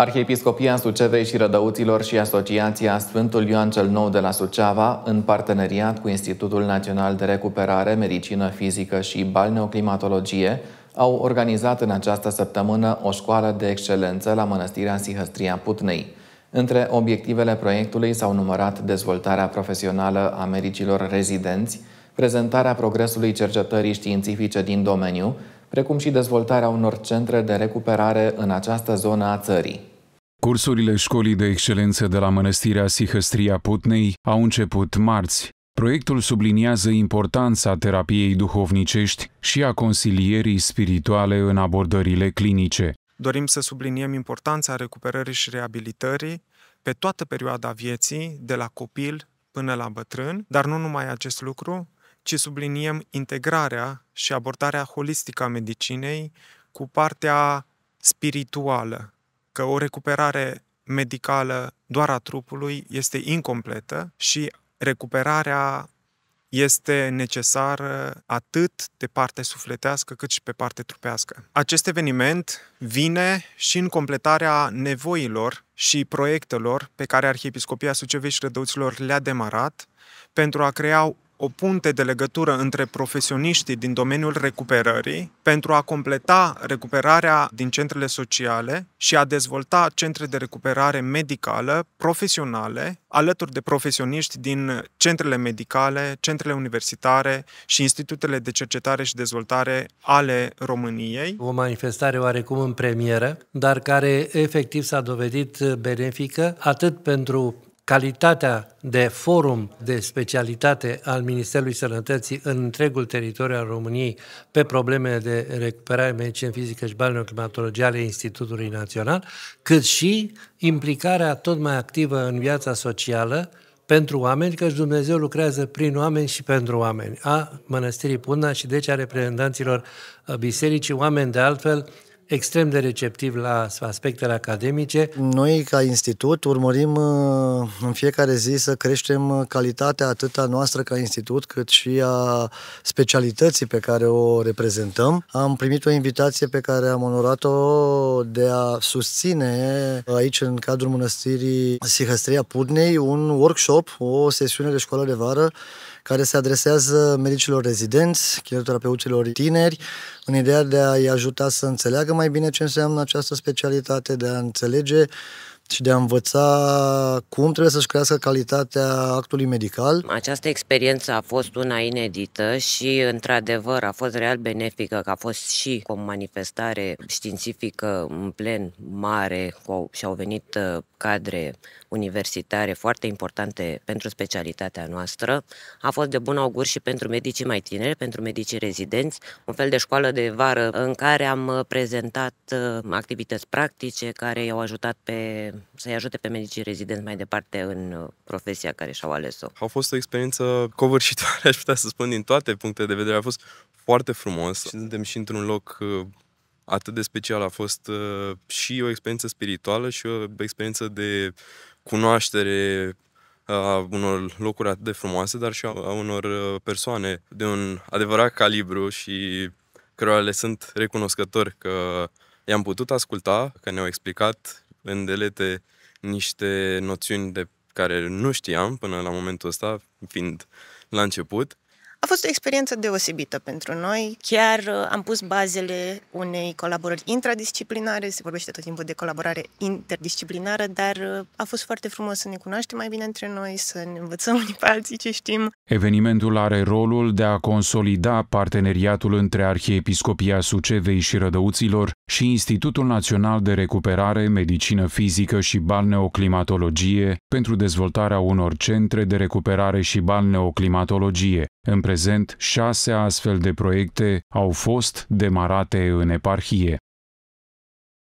Arhiepiscopia Sucevei și Rădăuților și Asociația Sfântul Ioan cel Nou de la Suceava, în parteneriat cu Institutul Național de Recuperare, Medicină Fizică și Balneoclimatologie, au organizat în această săptămână o școală de excelență la Mănăstirea Sihăstria Putnei. Între obiectivele proiectului s-au numărat dezvoltarea profesională a medicilor rezidenți, prezentarea progresului cercetării științifice din domeniu, precum și dezvoltarea unor centre de recuperare în această zonă a țării. Cursurile școlii de excelență de la Mănăstirea Sihăstria Putnei au început marți. Proiectul subliniază importanța terapiei duhovnicești și a consilierii spirituale în abordările clinice. Dorim să subliniem importanța recuperării și reabilitării pe toată perioada vieții, de la copil până la bătrân, dar nu numai acest lucru, ci subliniem integrarea și abordarea holistică a medicinei cu partea spirituală, că o recuperare medicală doar a trupului este incompletă și recuperarea este necesară atât de parte sufletească cât și pe parte trupească. Acest eveniment vine și în completarea nevoilor și proiectelor pe care Arhiepiscopia Sucevei și Rădăuților le-a demarat pentru a crea o punte de legătură între profesioniștii din domeniul recuperării pentru a completa recuperarea din centrele sociale și a dezvolta centre de recuperare medicală profesionale alături de profesioniști din centrele medicale, centrele universitare și institutele de cercetare și dezvoltare ale României. O manifestare oarecum în premieră, dar care efectiv s-a dovedit benefică atât pentru calitatea de forum de specialitate al Ministerului Sănătății în întregul teritoriu al României pe probleme de recuperare medicină fizică și balneoclimatologie ale Institutului Național, cât și implicarea tot mai activă în viața socială pentru oameni, căci Dumnezeu lucrează prin oameni și pentru oameni, a Mănăstirii Puna și deci a reprezentanților Bisericii, oameni de altfel extrem de receptiv la aspectele academice. Noi, ca institut, urmărim uh, în fiecare zi să creștem calitatea atât a noastră ca institut, cât și a specialității pe care o reprezentăm. Am primit o invitație pe care am onorat-o de a susține aici, în cadrul mănăstirii Sihăstria Pudnei, un workshop, o sesiune de școală de vară care se adresează medicilor rezidenți, chirioterapeuților tineri, în ideea de a-i ajuta să înțeleagă mai bine ce înseamnă această specialitate, de a înțelege și de a învăța cum trebuie să-și crească calitatea actului medical. Această experiență a fost una inedită și, într-adevăr, a fost real benefică, că a fost și o manifestare științifică în plen mare și au venit uh, cadre universitare foarte importante pentru specialitatea noastră. A fost de bun augur și pentru medicii mai tineri, pentru medicii rezidenți, un fel de școală de vară în care am uh, prezentat uh, activități practice care i-au ajutat pe să-i ajute pe medicii rezidenți mai departe în uh, profesia care și-au ales-o. A fost o experiență covârșitoare, aș putea să spun, din toate punctele de vedere. A fost foarte frumos. Suntem și într-un loc uh, atât de special. A fost uh, și o experiență spirituală și o experiență de cunoaștere a unor locuri atât de frumoase, dar și a unor persoane de un adevărat calibru și cărora le sunt recunoscător că i-am putut asculta, că ne-au explicat în delete niște noțiuni de care nu știam până la momentul ăsta, fiind la început, a fost o experiență deosebită pentru noi. Chiar uh, am pus bazele unei colaborări intradisciplinare, se vorbește tot timpul de colaborare interdisciplinară, dar uh, a fost foarte frumos să ne cunoaștem mai bine între noi, să ne învățăm unii pe alții ce știm. Evenimentul are rolul de a consolida parteneriatul între Arhiepiscopia Sucevei și Rădăuților și Institutul Național de Recuperare, Medicină Fizică și Balneoclimatologie pentru dezvoltarea unor centre de recuperare și balneoclimatologie, împreună prezent, șase astfel de proiecte au fost demarate în eparhie.